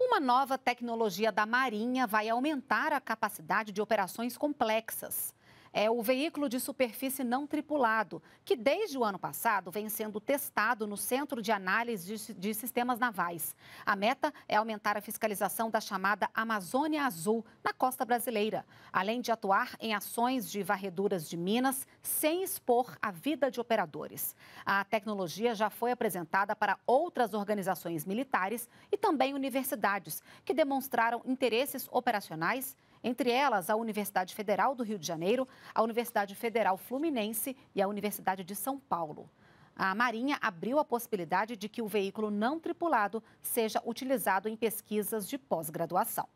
Uma nova tecnologia da Marinha vai aumentar a capacidade de operações complexas é o veículo de superfície não tripulado, que desde o ano passado vem sendo testado no Centro de Análise de, de Sistemas Navais. A meta é aumentar a fiscalização da chamada Amazônia Azul na costa brasileira, além de atuar em ações de varreduras de minas sem expor a vida de operadores. A tecnologia já foi apresentada para outras organizações militares e também universidades, que demonstraram interesses operacionais entre elas a Universidade Federal do Rio de Janeiro, a Universidade Federal Fluminense e a Universidade de São Paulo. A Marinha abriu a possibilidade de que o veículo não tripulado seja utilizado em pesquisas de pós-graduação.